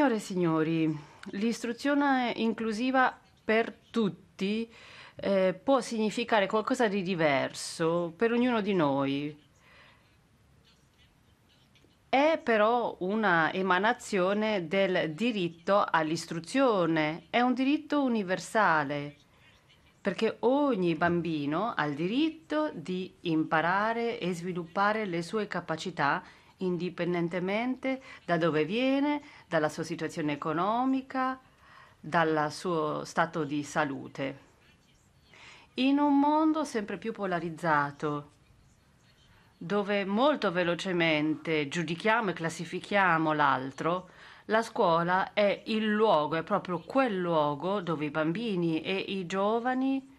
Signore e signori, l'istruzione inclusiva per tutti eh, può significare qualcosa di diverso per ognuno di noi. È però una emanazione del diritto all'istruzione, è un diritto universale, perché ogni bambino ha il diritto di imparare e sviluppare le sue capacità indipendentemente da dove viene, dalla sua situazione economica, dal suo stato di salute. In un mondo sempre più polarizzato, dove molto velocemente giudichiamo e classifichiamo l'altro, la scuola è il luogo, è proprio quel luogo dove i bambini e i giovani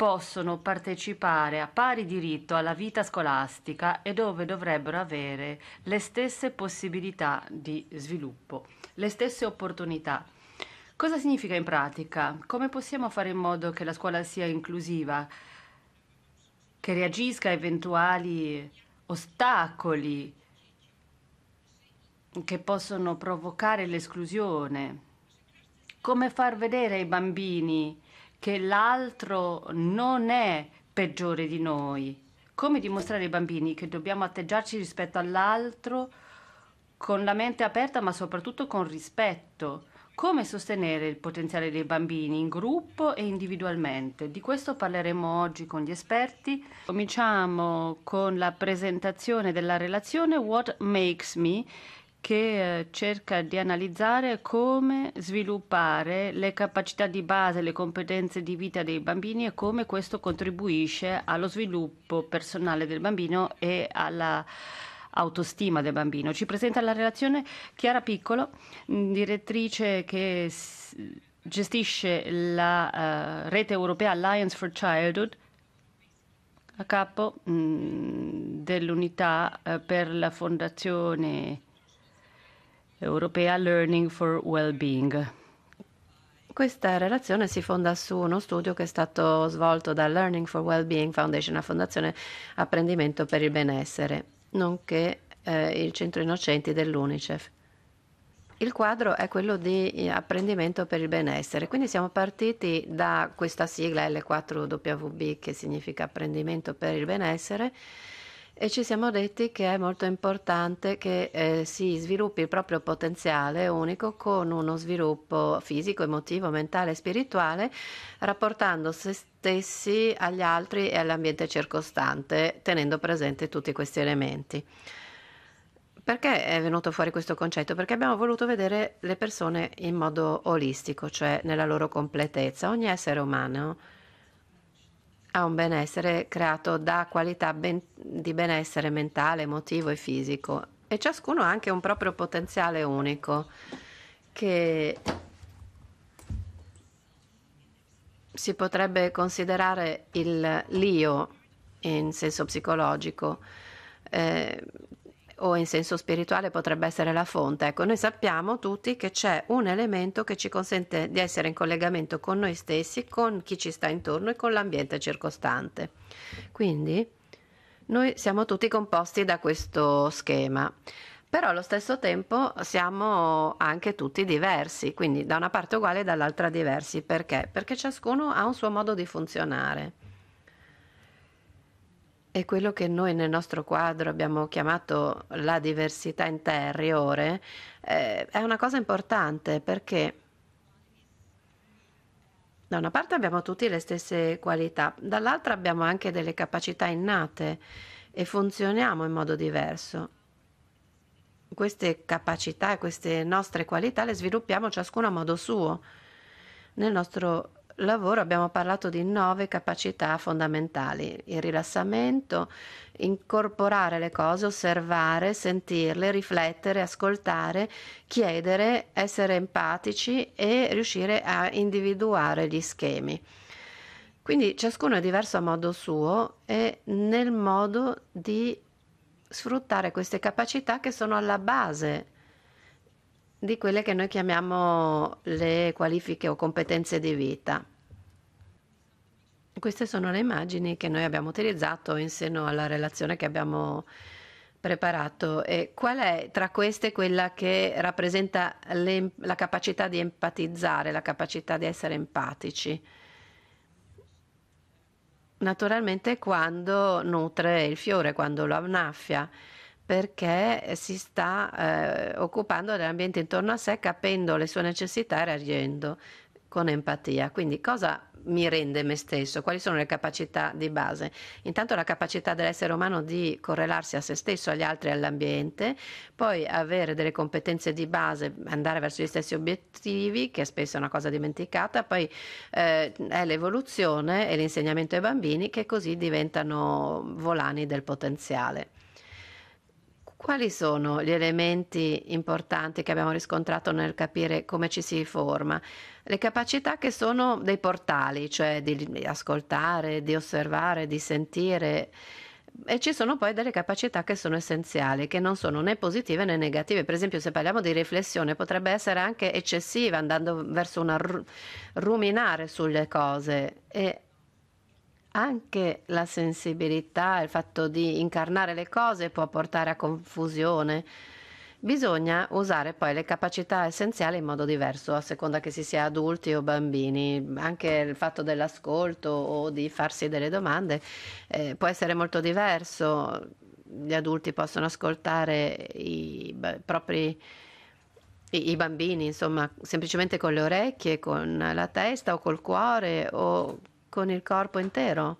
possono partecipare a pari diritto alla vita scolastica e dove dovrebbero avere le stesse possibilità di sviluppo, le stesse opportunità. Cosa significa in pratica? Come possiamo fare in modo che la scuola sia inclusiva, che reagisca a eventuali ostacoli che possono provocare l'esclusione? Come far vedere ai bambini che l'altro non è peggiore di noi. Come dimostrare ai bambini che dobbiamo atteggiarci rispetto all'altro con la mente aperta ma soprattutto con rispetto? Come sostenere il potenziale dei bambini in gruppo e individualmente? Di questo parleremo oggi con gli esperti. Cominciamo con la presentazione della relazione What Makes Me che eh, cerca di analizzare come sviluppare le capacità di base, le competenze di vita dei bambini e come questo contribuisce allo sviluppo personale del bambino e alla autostima del bambino. Ci presenta la relazione Chiara Piccolo, mm, direttrice che gestisce la uh, rete europea Alliance for Childhood a capo mh, mm, dell'unità uh, per la fondazione europea Learning for Wellbeing. Questa relazione si fonda su uno studio che è stato svolto da Learning for Wellbeing Foundation, la fondazione Apprendimento per il Benessere, nonché eh, il Centro Innocenti dell'UNICEF. Il quadro è quello di eh, apprendimento per il benessere, quindi siamo partiti da questa sigla L4WB che significa apprendimento per il benessere e ci siamo detti che è molto importante che eh, si sviluppi il proprio potenziale unico con uno sviluppo fisico, emotivo, mentale e spirituale, rapportando se stessi agli altri e all'ambiente circostante, tenendo presente tutti questi elementi. Perché è venuto fuori questo concetto? Perché abbiamo voluto vedere le persone in modo olistico, cioè nella loro completezza, ogni essere umano a un benessere creato da qualità ben, di benessere mentale, emotivo e fisico e ciascuno ha anche un proprio potenziale unico che si potrebbe considerare il l'io in senso psicologico. Eh, o in senso spirituale potrebbe essere la fonte. Ecco, noi sappiamo tutti che c'è un elemento che ci consente di essere in collegamento con noi stessi, con chi ci sta intorno e con l'ambiente circostante. Quindi noi siamo tutti composti da questo schema. Però allo stesso tempo siamo anche tutti diversi, quindi da una parte uguali e dall'altra diversi. Perché? Perché ciascuno ha un suo modo di funzionare. E quello che noi nel nostro quadro abbiamo chiamato la diversità interiore, eh, è una cosa importante perché da una parte abbiamo tutti le stesse qualità, dall'altra abbiamo anche delle capacità innate e funzioniamo in modo diverso. Queste capacità e queste nostre qualità le sviluppiamo ciascuno a modo suo. Nel nostro lavoro abbiamo parlato di nove capacità fondamentali, il rilassamento, incorporare le cose, osservare, sentirle, riflettere, ascoltare, chiedere, essere empatici e riuscire a individuare gli schemi. Quindi ciascuno è diverso a modo suo e nel modo di sfruttare queste capacità che sono alla base di quelle che noi chiamiamo le qualifiche o competenze di vita. Queste sono le immagini che noi abbiamo utilizzato in seno alla relazione che abbiamo preparato. E qual è tra queste quella che rappresenta le, la capacità di empatizzare, la capacità di essere empatici? Naturalmente quando nutre il fiore, quando lo annaffia, perché si sta eh, occupando dell'ambiente intorno a sé, capendo le sue necessità e reagendo con empatia. Quindi cosa mi rende me stesso? Quali sono le capacità di base? Intanto la capacità dell'essere umano di correlarsi a se stesso, agli altri e all'ambiente, poi avere delle competenze di base, andare verso gli stessi obiettivi, che spesso è una cosa dimenticata, poi eh, è l'evoluzione e l'insegnamento ai bambini che così diventano volani del potenziale. Quali sono gli elementi importanti che abbiamo riscontrato nel capire come ci si forma? Le capacità che sono dei portali, cioè di ascoltare, di osservare, di sentire. E ci sono poi delle capacità che sono essenziali, che non sono né positive né negative. Per esempio, se parliamo di riflessione, potrebbe essere anche eccessiva, andando verso una ruminare sulle cose. E anche la sensibilità, il fatto di incarnare le cose può portare a confusione. Bisogna usare poi le capacità essenziali in modo diverso, a seconda che si sia adulti o bambini. Anche il fatto dell'ascolto o di farsi delle domande eh, può essere molto diverso. Gli adulti possono ascoltare i beh, propri i, bambini, insomma, semplicemente con le orecchie, con la testa o col cuore o con il corpo intero.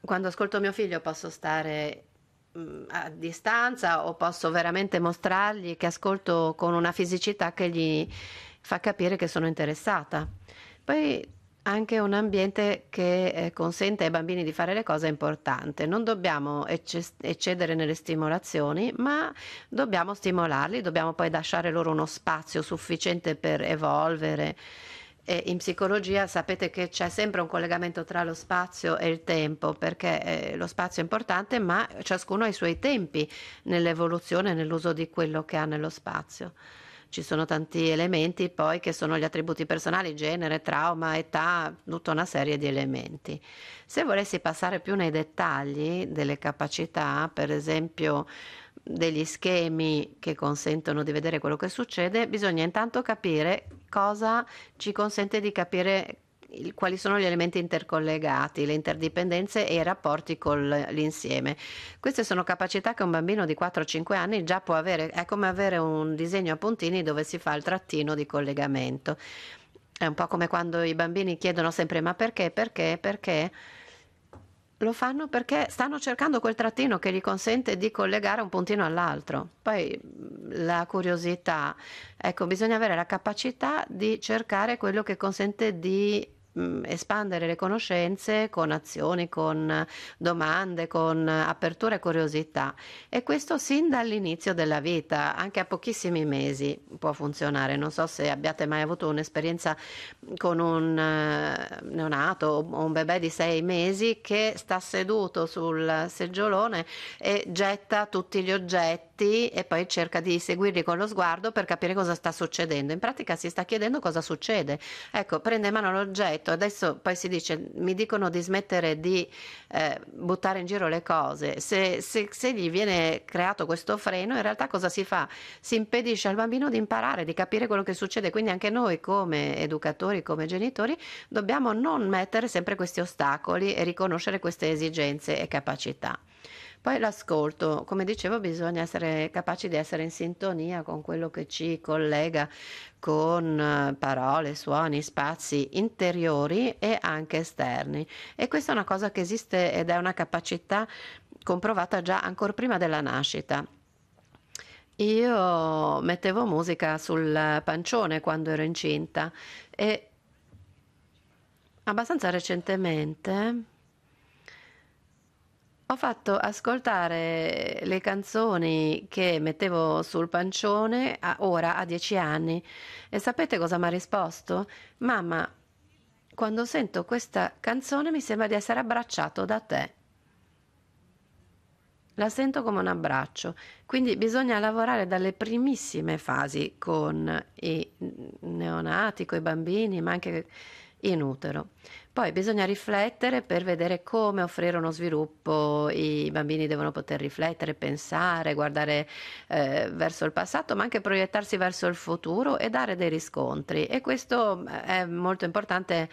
Quando ascolto mio figlio posso stare mm, a distanza o posso veramente mostrargli che ascolto con una fisicità che gli fa capire che sono interessata. Poi anche un ambiente che eh, consente ai bambini di fare le cose è importante. Non dobbiamo eccedere nelle stimolazioni, ma dobbiamo stimolarli, dobbiamo poi lasciare loro uno spazio sufficiente per evolvere e in psicologia sapete che c'è sempre un collegamento tra lo spazio e il tempo, perché eh, lo spazio è importante, ma ciascuno ha i suoi tempi nell'evoluzione, nell'uso di quello che ha nello spazio. Ci sono tanti elementi poi che sono gli attributi personali, genere, trauma, età, tutta una serie di elementi. Se volessi passare più nei dettagli delle capacità, per esempio degli schemi che consentono di vedere quello che succede, bisogna intanto capire cosa ci consente di capire quali sono gli elementi intercollegati, le interdipendenze e i rapporti con l'insieme. Queste sono capacità che un bambino di 4-5 anni già può avere, è come avere un disegno a puntini dove si fa il trattino di collegamento. È un po' come quando i bambini chiedono sempre ma perché, perché, perché lo fanno perché stanno cercando quel trattino che gli consente di collegare un puntino all'altro. Poi mm, la curiosità, ecco, bisogna avere la capacità di cercare quello che consente di Mm, espandere le conoscenze con azioni, con domande, con apertura e curiosità e questo sin dall'inizio della vita, anche a pochissimi mesi può funzionare. Non so se abbiate mai avuto un'esperienza con un eh, neonato o un bebè di sei mesi che sta seduto sul seggiolone e getta tutti gli oggetti fatti e poi cerca di seguirli con lo sguardo per capire cosa sta succedendo. In pratica si sta chiedendo cosa succede. Ecco, prende in mano l'oggetto, adesso poi si dice mi dicono di smettere di eh, buttare in giro le cose. Se, se, se gli viene creato questo freno, in realtà cosa si fa? Si impedisce al bambino di imparare, di capire quello che succede. Quindi anche noi come educatori, come genitori, dobbiamo non mettere sempre questi ostacoli e riconoscere queste esigenze e capacità. Poi l'ascolto, come dicevo, bisogna essere capaci di essere in sintonia con quello che ci collega con eh, parole, suoni, spazi interiori e anche esterni. E questa è una cosa che esiste ed è una capacità comprovata già ancora prima della nascita. Io mettevo musica sul pancione quando ero incinta e abbastanza recentemente ho fatto ascoltare le canzoni che mettevo sul pancione a, ora a dieci anni e sapete cosa mi ha risposto? Mamma, quando sento questa canzone mi sembra di essere abbracciato da te. La sento come un abbraccio, quindi bisogna lavorare dalle primissime fasi con i neonati, con i bambini, ma anche in utero. Poi bisogna riflettere per vedere come offrire uno sviluppo, i bambini devono poter riflettere, pensare, guardare eh, verso il passato, ma anche proiettarsi verso il futuro e dare dei riscontri. E questo eh, è molto importante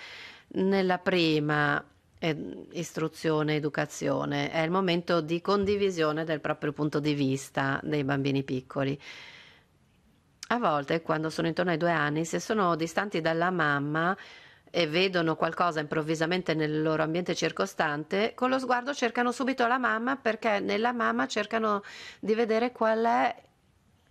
nella prima ehm, istruzione, educazione, è il momento di condivisione del proprio punto di vista dei bambini piccoli. A volte, quando sono intorno ai due anni, se sono distanti dalla mamma, e vedono qualcosa improvvisamente nel loro ambiente circostante, con lo sguardo cercano subito la mamma perché nella mamma cercano di vedere qual è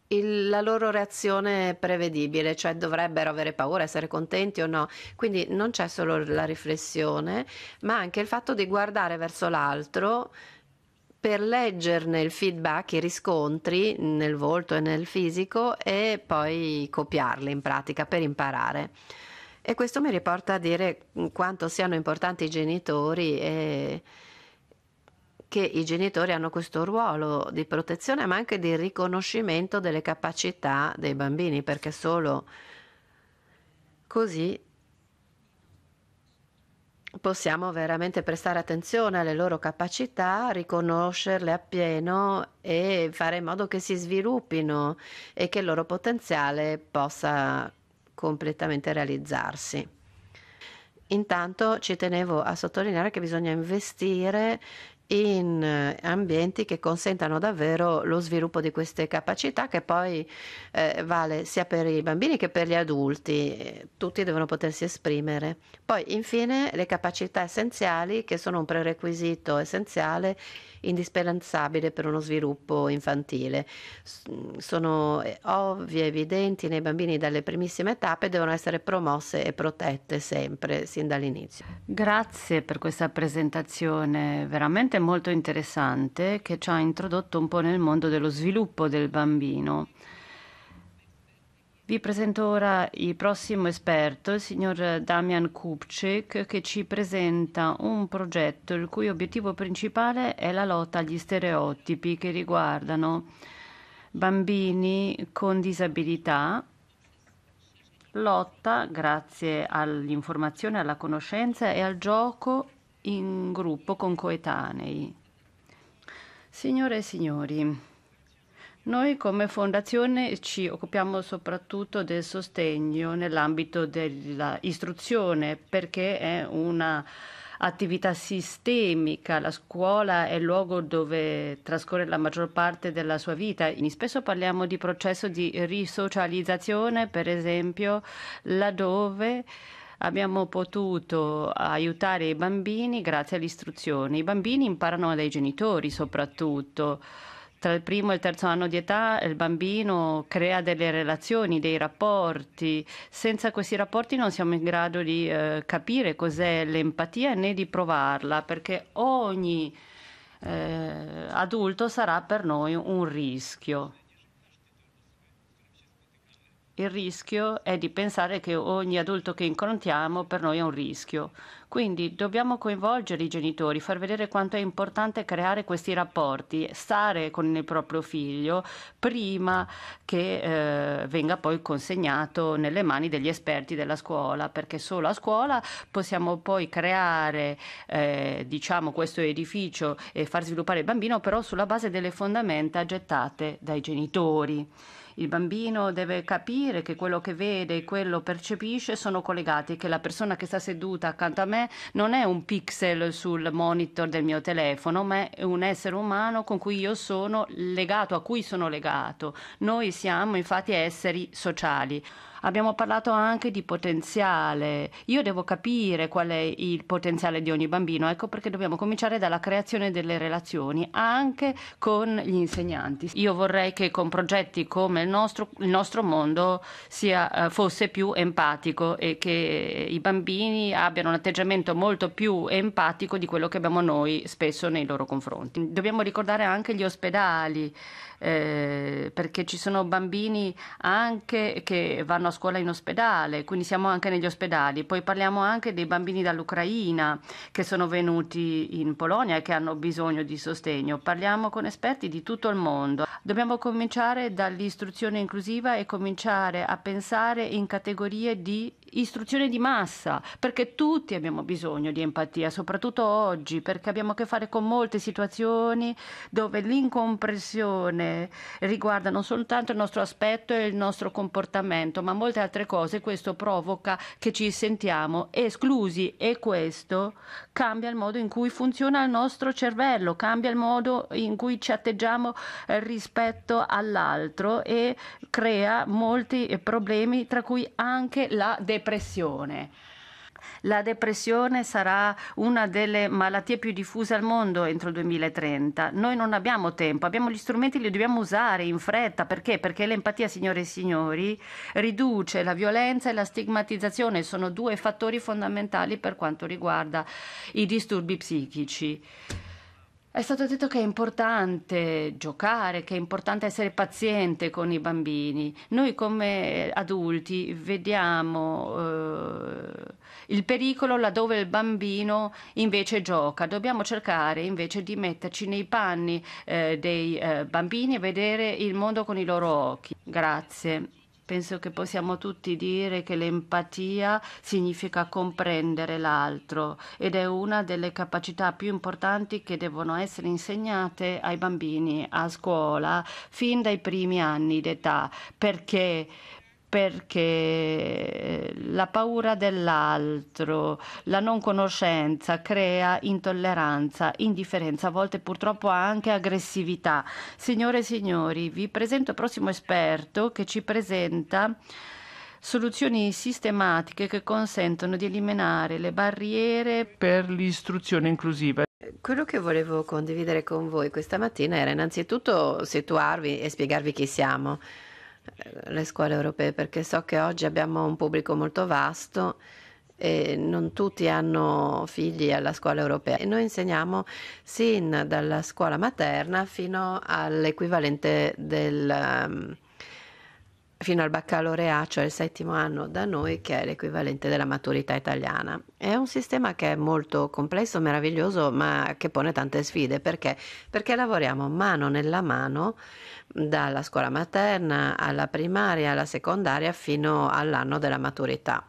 il, la loro reazione prevedibile, cioè dovrebbero avere paura, essere contenti o no. Quindi non c'è solo la riflessione, ma anche il fatto di guardare verso l'altro per leggerne il feedback, i riscontri nel volto e nel fisico e poi copiarli in pratica per imparare. E questo mi riporta a dire mm, quanto siano importanti i genitori e che i genitori hanno questo ruolo di protezione ma anche di riconoscimento delle capacità dei bambini perché solo così possiamo veramente prestare attenzione alle loro capacità, riconoscerle appieno e fare in modo che si sviluppino e che il loro potenziale possa completamente realizzarsi. Intanto ci tenevo a sottolineare che bisogna investire in eh, ambienti che consentano davvero lo sviluppo di queste capacità che poi eh, vale sia per i bambini che per gli adulti, eh, tutti devono potersi esprimere. Poi infine le capacità essenziali che sono un prerequisito essenziale indispensabile per uno sviluppo infantile. Mm, sono eh, ovvie, evidenti nei bambini dalle primissime tappe e devono essere promosse e protette sempre, sin dall'inizio. Grazie per questa presentazione veramente è molto interessante che ci ha introdotto un po' nel mondo dello sviluppo del bambino. Vi presento ora il prossimo esperto, il signor Damian Kupczyk, che ci presenta un progetto il cui obiettivo principale è la lotta agli stereotipi che riguardano bambini con disabilità, lotta grazie all'informazione, alla conoscenza e al gioco in gruppo con coetanei. Signore e signori, noi come fondazione ci occupiamo soprattutto del sostegno nell'ambito dell'istruzione perché è una attività sistemica, la scuola è il luogo dove trascorre la maggior parte della sua vita. Spesso parliamo di processo di risocializzazione, per esempio, laddove abbiamo potuto aiutare i bambini grazie all'istruzione. I bambini imparano dai genitori soprattutto. Tra il primo e il terzo anno di età il bambino crea delle relazioni, dei rapporti. Senza questi rapporti non siamo in grado di eh, capire cos'è l'empatia né di provarla, perché ogni eh, adulto sarà per noi un rischio. Il rischio è di pensare che ogni adulto che incontriamo per noi è un rischio. Quindi dobbiamo coinvolgere i genitori, far vedere quanto è importante creare questi rapporti, stare con il proprio figlio prima che eh, venga poi consegnato nelle mani degli esperti della scuola, perché solo a scuola possiamo poi creare eh, diciamo, questo edificio e far sviluppare il bambino, però sulla base delle fondamenta gettate dai genitori. Il bambino deve capire che quello che vede e quello percepisce sono collegati, che la persona che sta seduta accanto a me non è un pixel sul monitor del mio telefono, ma è un essere umano con cui io sono legato, a cui sono legato. Noi siamo infatti esseri sociali. Abbiamo parlato anche di potenziale. Io devo capire qual è il potenziale di ogni bambino, ecco perché dobbiamo cominciare dalla creazione delle relazioni anche con gli insegnanti. Io vorrei che con progetti come il nostro, il nostro mondo sia, eh, fosse più empatico e che i bambini abbiano un atteggiamento molto più empatico di quello che abbiamo noi spesso nei loro confronti. Dobbiamo ricordare anche gli ospedali eh, perché ci sono bambini anche che vanno a scuola in ospedale, quindi siamo anche negli ospedali. Poi parliamo anche dei bambini dall'Ucraina che sono venuti in Polonia e che hanno bisogno di sostegno. Parliamo con esperti di tutto il mondo. Dobbiamo cominciare dall'istruzione inclusiva e cominciare a pensare in categorie di istruzione di massa, perché tutti abbiamo bisogno di empatia, soprattutto oggi, perché abbiamo a che fare con molte situazioni dove l'incompressione riguarda non soltanto il nostro aspetto e il nostro comportamento, ma molte altre cose. Questo provoca che ci sentiamo esclusi e questo cambia il modo in cui funziona il nostro cervello, cambia il modo in cui ci atteggiamo eh, rispetto all'altro e crea molti eh, problemi, tra cui anche la depressione depressione. La depressione sarà una delle malattie più diffuse al mondo entro il 2030. Noi non abbiamo tempo, abbiamo gli strumenti, li dobbiamo usare in fretta. Perché? Perché l'empatia, signore e signori, riduce la violenza e la stigmatizzazione. Sono due fattori fondamentali per quanto riguarda i disturbi psichici. È stato detto che è importante giocare, che è importante essere paziente con i bambini. Noi come adulti vediamo eh, il pericolo laddove il bambino invece gioca. Dobbiamo cercare invece di metterci nei panni eh, dei eh, bambini e vedere il mondo con i loro occhi. Grazie. Penso che possiamo tutti dire che l'empatia significa comprendere l'altro ed è una delle capacità più importanti che devono essere insegnate ai bambini a scuola fin dai primi anni d'età perché perché la paura dell'altro, la non conoscenza crea intolleranza, indifferenza, a volte purtroppo anche aggressività. Signore e signori, vi presento il prossimo esperto che ci presenta soluzioni sistematiche che consentono di eliminare le barriere per l'istruzione inclusiva. Quello che volevo condividere con voi questa mattina era innanzitutto situarvi e spiegarvi chi siamo. Eh, le scuole europee perché so che oggi abbiamo un pubblico molto vasto e non tutti hanno figli alla scuola europea e noi insegniamo sin dalla scuola materna fino all'equivalente del ehm, fino al baccalaurea, cioè il settimo anno da noi, che è l'equivalente della maturità italiana. È un sistema che è molto complesso, meraviglioso, ma che pone tante sfide. Perché? Perché lavoriamo mano nella mano dalla scuola materna alla primaria, alla secondaria fino all'anno della maturità,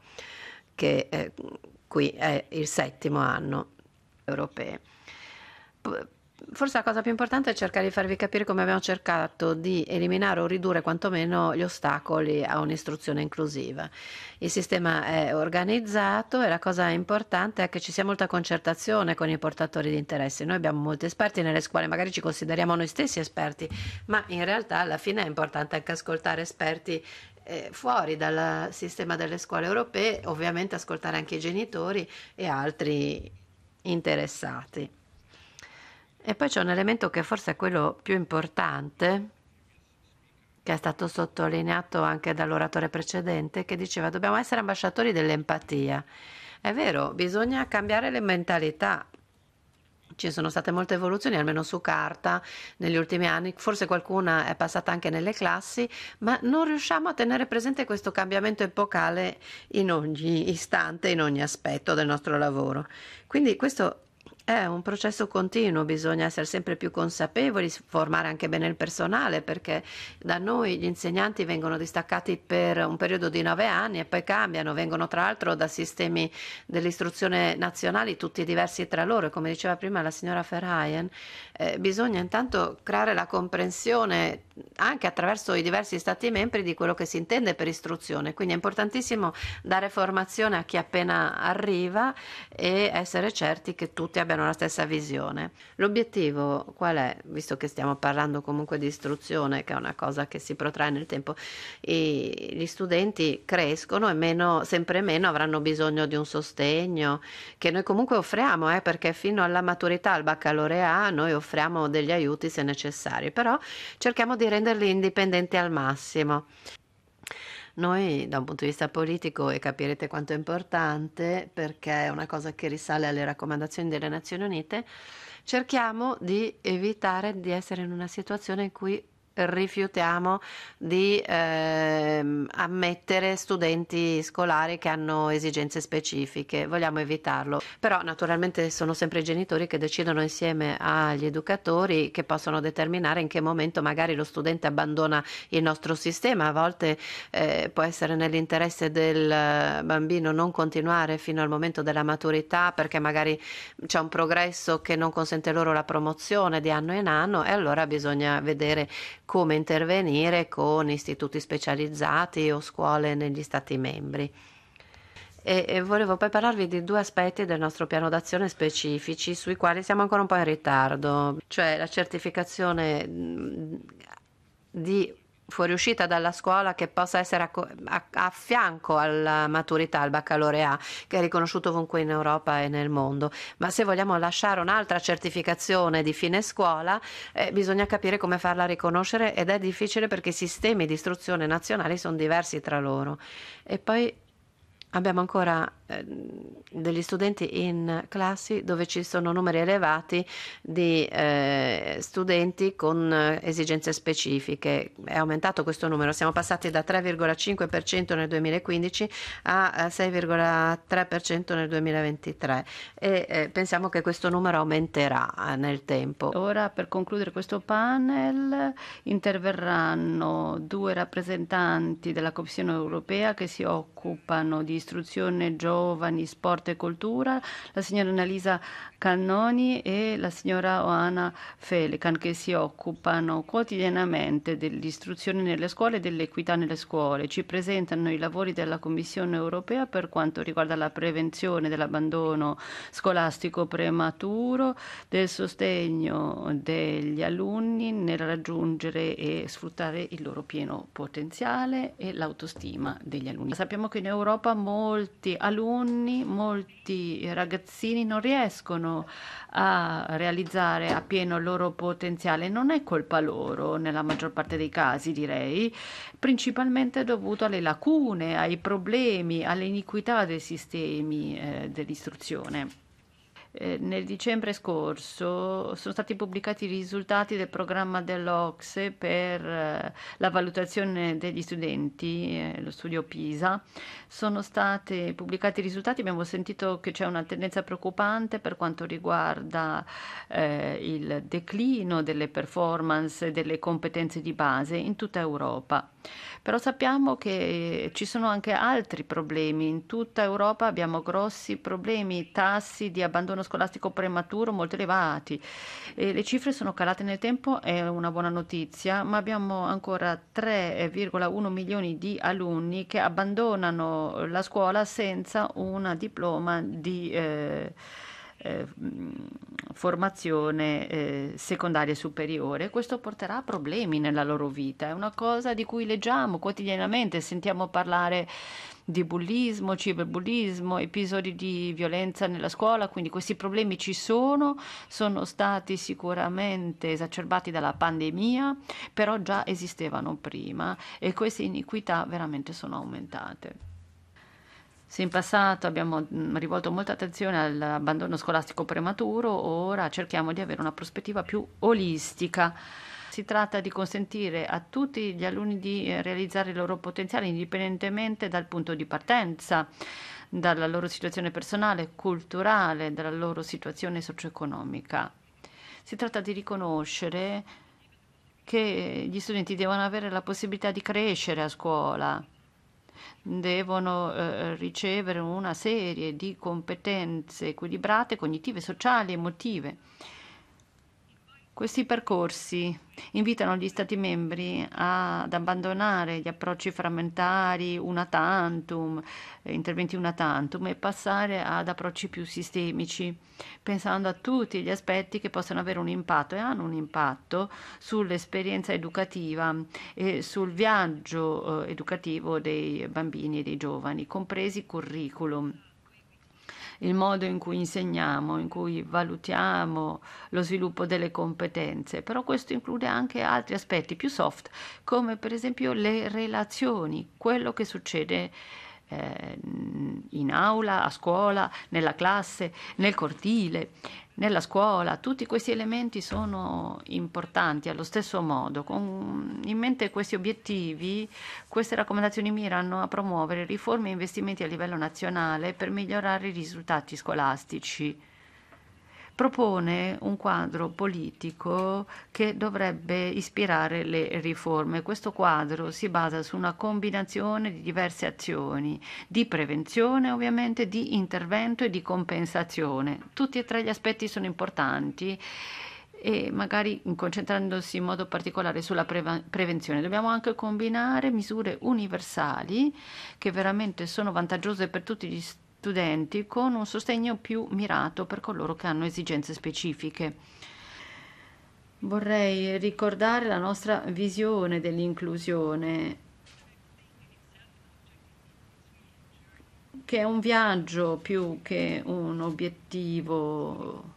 che eh, qui è il settimo anno europeo Forse la cosa più importante è cercare di farvi capire come abbiamo cercato di eliminare o ridurre quantomeno gli ostacoli a un'istruzione inclusiva. Il sistema è organizzato e la cosa importante è che ci sia molta concertazione con i portatori di interessi. Noi abbiamo molti esperti nelle scuole, magari ci consideriamo noi stessi esperti, ma in realtà alla fine è importante anche ascoltare esperti eh, fuori dal sistema delle scuole europee, ovviamente ascoltare anche i genitori e altri interessati. E poi c'è un elemento che forse è quello più importante, che è stato sottolineato anche dall'oratore precedente, che diceva dobbiamo essere ambasciatori dell'empatia. È vero, bisogna cambiare le mentalità. Ci sono state molte evoluzioni, almeno su carta, negli ultimi anni, forse qualcuna è passata anche nelle classi, ma non riusciamo a tenere presente questo cambiamento epocale in ogni istante, in ogni aspetto del nostro lavoro. Quindi questo è un processo continuo, bisogna essere sempre più consapevoli, formare anche bene il personale, perché da noi gli insegnanti vengono distaccati per un periodo di nove anni e poi cambiano, vengono tra l'altro da sistemi dell'istruzione nazionali tutti diversi tra loro come diceva prima la signora Ferraien, eh, bisogna intanto creare la comprensione anche attraverso i diversi Stati membri di quello che si intende per istruzione, quindi è importantissimo dare formazione a chi appena arriva e essere certi che tutti abbiano abbiano la stessa visione. L'obiettivo qual è, visto che stiamo parlando comunque di istruzione, che è una cosa che si protrae nel tempo, i, gli studenti crescono e meno, sempre meno avranno bisogno di un sostegno che noi comunque offriamo, eh, perché fino alla maturità, al baccalaureato, noi offriamo degli aiuti se necessari, però cerchiamo di renderli indipendenti al massimo. Noi da un punto di vista politico, e capirete quanto è importante, perché è una cosa che risale alle raccomandazioni delle Nazioni Unite, cerchiamo di evitare di essere in una situazione in cui rifiutiamo di ehm, ammettere studenti scolari che hanno esigenze specifiche, vogliamo evitarlo. Però naturalmente sono sempre i genitori che decidono insieme agli educatori che possono determinare in che momento magari lo studente abbandona il nostro sistema, a volte eh, può essere nell'interesse del bambino non continuare fino al momento della maturità perché magari c'è un progresso che non consente loro la promozione di anno in anno e allora bisogna vedere come intervenire con istituti specializzati o scuole negli Stati membri. E, e volevo poi parlarvi di due aspetti del nostro piano d'azione specifici sui quali siamo ancora un po' in ritardo, cioè la certificazione mm, di fuoriuscita dalla scuola che possa essere a, a, a fianco alla maturità, al baccalaureato, che è riconosciuto ovunque in Europa e nel mondo. Ma se vogliamo lasciare un'altra certificazione di fine scuola, eh, bisogna capire come farla riconoscere ed è difficile perché i sistemi di istruzione nazionali sono diversi tra loro. E poi abbiamo ancora Ehm, degli studenti in classi dove ci sono numeri elevati di eh, studenti con esigenze specifiche. È aumentato questo numero, siamo passati da 3,5% nel 2015 a 6,3% nel 2023 e eh, pensiamo che questo numero aumenterà eh, nel tempo. Ora per concludere questo panel interverranno due rappresentanti della Commissione europea che si occupano di istruzione giovane giovani, sport e cultura, la signora Annalisa Cannoni e la signora Oana Felican che si occupano quotidianamente dell'istruzione nelle scuole e dell'equità nelle scuole. Ci presentano i lavori della Commissione europea per quanto riguarda la prevenzione dell'abbandono scolastico prematuro, del sostegno degli alunni nel raggiungere e sfruttare il loro pieno potenziale e l'autostima degli alunni. Sappiamo che in Europa molti alunni, molti ragazzini non riescono riescono a realizzare appieno il loro potenziale non è colpa loro, nella maggior parte dei casi direi, principalmente dovuto alle lacune, ai problemi, alle iniquità dei sistemi eh, dell'istruzione. Eh, nel dicembre scorso sono stati pubblicati i risultati del programma dell'Ocse per eh, la valutazione degli studenti, eh, lo studio PISA. Sono stati pubblicati i risultati, abbiamo sentito che c'è una tendenza preoccupante per quanto riguarda eh, il declino delle performance, delle competenze di base in tutta Europa. Però sappiamo che ci sono anche altri problemi. In tutta Europa abbiamo grossi problemi, tassi di abbandono scolastico prematuro molto elevati. E le cifre sono calate nel tempo, è una buona notizia, ma abbiamo ancora 3,1 milioni di alunni che abbandonano la scuola senza un diploma di... Eh, eh, formazione eh, secondaria e superiore. Questo porterà a problemi nella loro vita. È una cosa di cui leggiamo quotidianamente, sentiamo parlare di bullismo, ciberbullismo, episodi di violenza nella scuola, quindi questi problemi ci sono, sono stati sicuramente esacerbati dalla pandemia, però già esistevano prima e queste iniquità veramente sono aumentate. Se in passato abbiamo mm, rivolto molta attenzione all'abbandono scolastico prematuro, ora cerchiamo di avere una prospettiva più olistica. Si tratta di consentire a tutti gli alunni di eh, realizzare il loro potenziale indipendentemente dal punto di partenza, dalla loro situazione personale, culturale, dalla loro situazione socio-economica. Si tratta di riconoscere che gli studenti devono avere la possibilità di crescere a scuola devono eh, ricevere una serie di competenze equilibrate, cognitive, sociali, emotive questi percorsi invitano gli Stati membri ad abbandonare gli approcci frammentari, una tantum, eh, interventi una tantum e passare ad approcci più sistemici, pensando a tutti gli aspetti che possono avere un impatto e hanno un impatto sull'esperienza educativa e sul viaggio eh, educativo dei bambini e dei giovani, compresi curriculum il modo in cui insegniamo, in cui valutiamo lo sviluppo delle competenze, però questo include anche altri aspetti più soft, come per esempio le relazioni, quello che succede eh, in aula, a scuola, nella classe, nel cortile, nella scuola. Tutti questi elementi sono importanti allo stesso modo. Con in mente questi obiettivi, queste raccomandazioni mirano a promuovere riforme e investimenti a livello nazionale per migliorare i risultati scolastici propone un quadro politico che dovrebbe ispirare le riforme. Questo quadro si basa su una combinazione di diverse azioni, di prevenzione ovviamente, di intervento e di compensazione. Tutti e tre gli aspetti sono importanti e magari concentrandosi in modo particolare sulla prevenzione. Dobbiamo anche combinare misure universali che veramente sono vantaggiose per tutti gli stati studenti con un sostegno più mirato per coloro che hanno esigenze specifiche. Vorrei ricordare la nostra visione dell'inclusione, che è un viaggio più che un obiettivo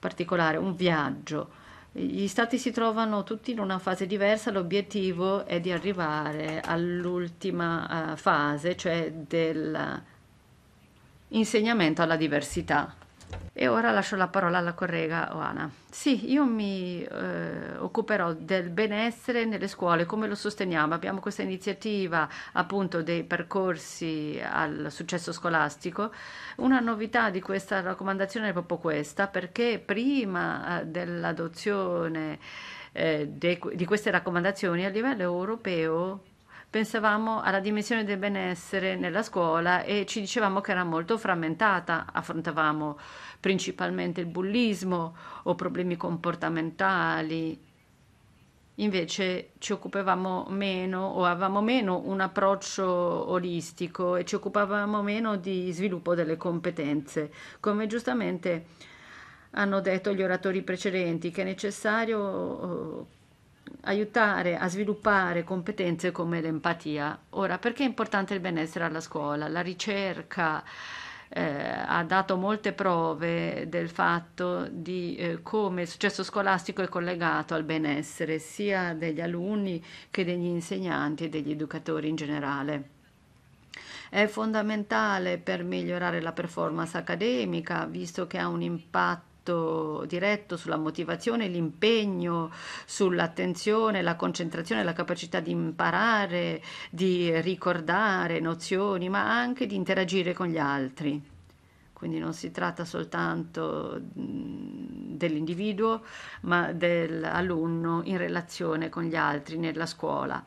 particolare, un viaggio. Gli stati si trovano tutti in una fase diversa, l'obiettivo è di arrivare all'ultima uh, fase, cioè dell'insegnamento alla diversità. E ora lascio la parola alla collega Oana. Sì, io mi eh, occuperò del benessere nelle scuole, come lo sosteniamo. Abbiamo questa iniziativa appunto dei percorsi al successo scolastico. Una novità di questa raccomandazione è proprio questa, perché prima eh, dell'adozione eh, de, di queste raccomandazioni a livello europeo pensavamo alla dimensione del benessere nella scuola e ci dicevamo che era molto frammentata, affrontavamo principalmente il bullismo o problemi comportamentali. Invece ci occupavamo meno o avevamo meno un approccio olistico e ci occupavamo meno di sviluppo delle competenze. Come giustamente hanno detto gli oratori precedenti, che è necessario aiutare a sviluppare competenze come l'empatia. Ora, perché è importante il benessere alla scuola? La ricerca eh, ha dato molte prove del fatto di eh, come il successo scolastico è collegato al benessere sia degli alunni che degli insegnanti e degli educatori in generale. È fondamentale per migliorare la performance accademica, visto che ha un impatto diretto, diretto sulla motivazione, l'impegno, sull'attenzione, la concentrazione, la capacità di imparare, di ricordare nozioni, ma anche di interagire con gli altri. Quindi non si tratta soltanto dell'individuo, ma dell'alunno in relazione con gli altri nella scuola.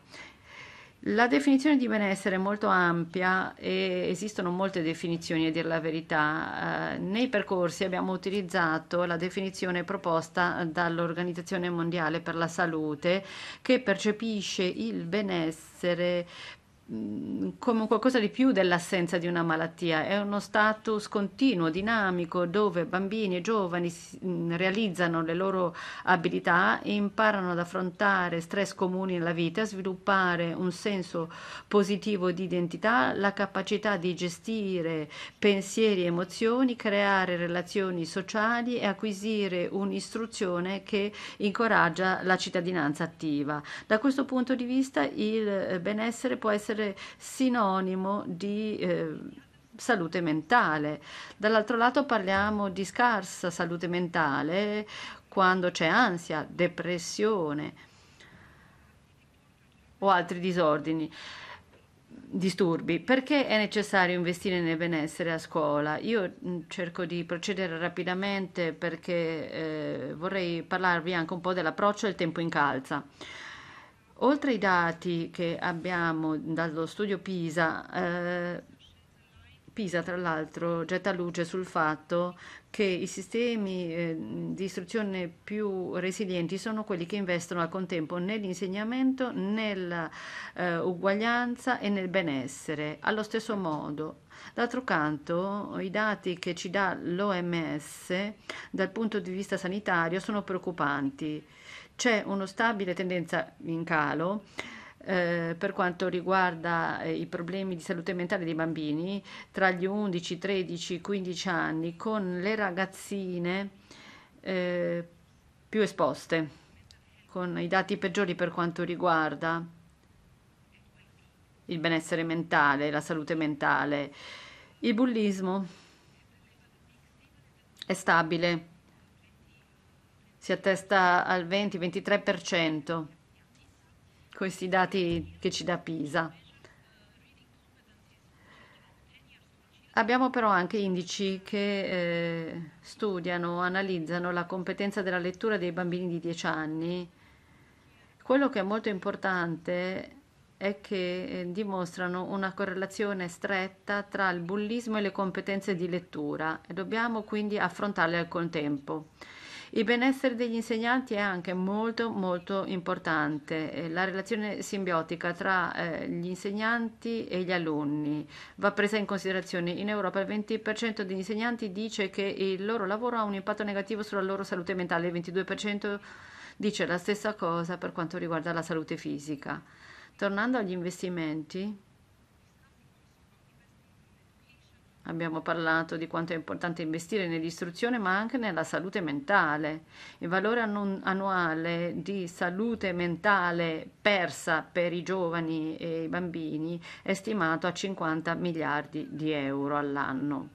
La definizione di benessere è molto ampia e esistono molte definizioni, a dire la verità. Eh, nei percorsi abbiamo utilizzato la definizione proposta dall'Organizzazione Mondiale per la Salute che percepisce il benessere Mm, come qualcosa di più dell'assenza di una malattia, è uno status continuo, dinamico, dove bambini e giovani mm, realizzano le loro abilità, imparano ad affrontare stress comuni nella vita, sviluppare un senso positivo di identità, la capacità di gestire pensieri e emozioni, creare relazioni sociali e acquisire un'istruzione che incoraggia la cittadinanza attiva. Da questo punto di vista il benessere può essere essere sinonimo di eh, salute mentale. Dall'altro lato parliamo di scarsa salute mentale quando c'è ansia, depressione o altri disordini disturbi, perché è necessario investire nel benessere a scuola? Io mm, cerco di procedere rapidamente perché eh, vorrei parlarvi anche un po' dell'approccio del tempo in calza. Oltre ai dati che abbiamo dallo studio PISA, eh, PISA tra l'altro getta luce sul fatto che i sistemi eh, di istruzione più resilienti sono quelli che investono al contempo nell'insegnamento, nell'uguaglianza eh, e nel benessere. Allo stesso modo, d'altro canto, i dati che ci dà l'OMS dal punto di vista sanitario sono preoccupanti. C'è una stabile tendenza in calo eh, per quanto riguarda eh, i problemi di salute mentale dei bambini tra gli 11, 13, 15 anni con le ragazzine eh, più esposte, con i dati peggiori per quanto riguarda il benessere mentale, la salute mentale. Il bullismo è stabile si attesta al 20-23%, questi dati che ci dà Pisa. Abbiamo però anche indici che eh, studiano, analizzano la competenza della lettura dei bambini di 10 anni. Quello che è molto importante è che eh, dimostrano una correlazione stretta tra il bullismo e le competenze di lettura e dobbiamo quindi affrontarle al contempo. Il benessere degli insegnanti è anche molto molto importante. Eh, la relazione simbiotica tra eh, gli insegnanti e gli alunni va presa in considerazione. In Europa il 20% degli insegnanti dice che il loro lavoro ha un impatto negativo sulla loro salute mentale, il 22% dice la stessa cosa per quanto riguarda la salute fisica. Tornando agli investimenti, Abbiamo parlato di quanto è importante investire nell'istruzione ma anche nella salute mentale. Il valore annuale di salute mentale persa per i giovani e i bambini è stimato a 50 miliardi di euro all'anno.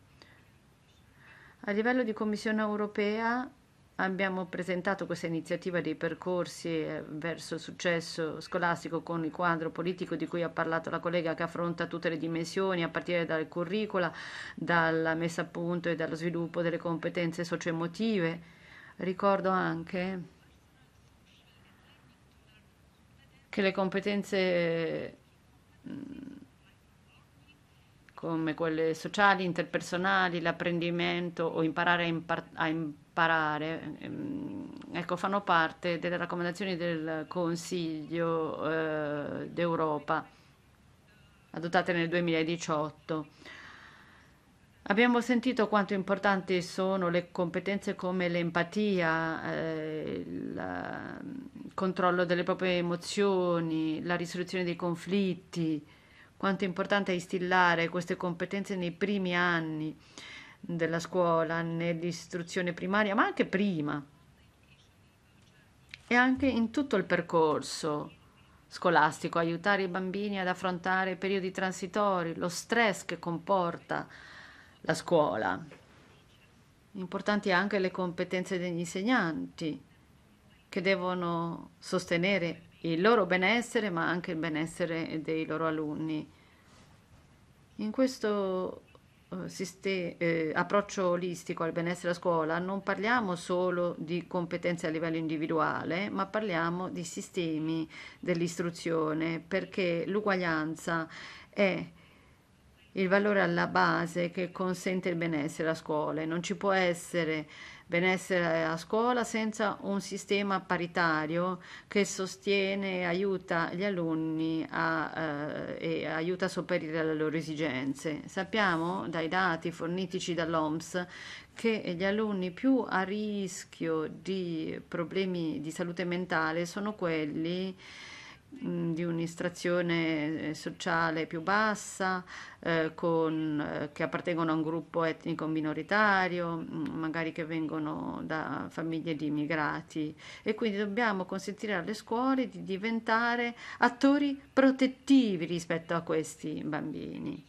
A livello di Commissione europea Abbiamo presentato questa iniziativa dei percorsi eh, verso il successo scolastico con il quadro politico di cui ha parlato la collega che affronta tutte le dimensioni a partire dal curricula, dalla messa a punto e dallo sviluppo delle competenze socio-emotive. Ricordo anche che le competenze eh, come quelle sociali, interpersonali, l'apprendimento o imparare a, impar- a imparare, ehm, ecco, fanno parte delle raccomandazioni del Consiglio eh, d'Europa adottate nel 2018. Abbiamo sentito quanto importanti sono le competenze come l'empatia, eh, il controllo delle proprie emozioni, la risoluzione dei conflitti, quanto è importante instillare queste competenze nei primi anni della scuola, nell'istruzione primaria, ma anche prima e anche in tutto il percorso scolastico, aiutare i bambini ad affrontare periodi transitori, lo stress che comporta la scuola. Importanti anche le competenze degli insegnanti che devono sostenere il loro benessere ma anche il benessere dei loro alunni. In questo eh, eh, approccio olistico al benessere a scuola non parliamo solo di competenze a livello individuale, ma parliamo di sistemi dell'istruzione, perché l'uguaglianza è il valore alla base che consente il benessere a scuola e non ci può essere benessere a scuola senza un sistema paritario che sostiene e aiuta gli alunni a, eh, e aiuta a sopperire alle loro esigenze. Sappiamo dai dati fornitici dall'OMS che gli alunni più a rischio di problemi di salute mentale sono quelli di un'istrazione eh, sociale più bassa, eh, con, eh, che appartengono a un gruppo etnico minoritario, magari che vengono da famiglie di immigrati e quindi dobbiamo consentire alle scuole di diventare attori protettivi rispetto a questi bambini.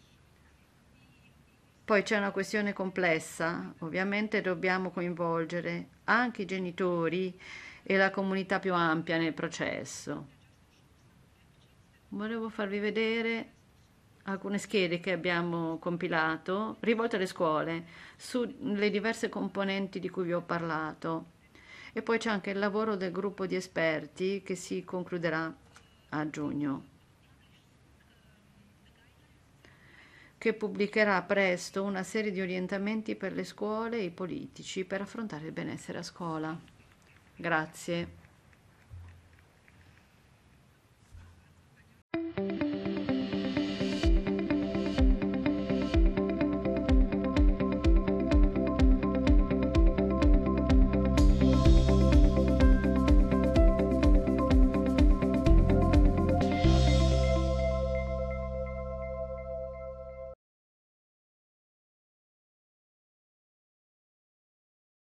Poi c'è una questione complessa, ovviamente dobbiamo coinvolgere anche i genitori e la comunità più ampia nel processo volevo farvi vedere alcune schede che abbiamo compilato rivolte alle scuole sulle diverse componenti di cui vi ho parlato. E poi c'è anche il lavoro del gruppo di esperti che si concluderà a giugno, che pubblicherà presto una serie di orientamenti per le scuole e i politici per affrontare il benessere a scuola. Grazie.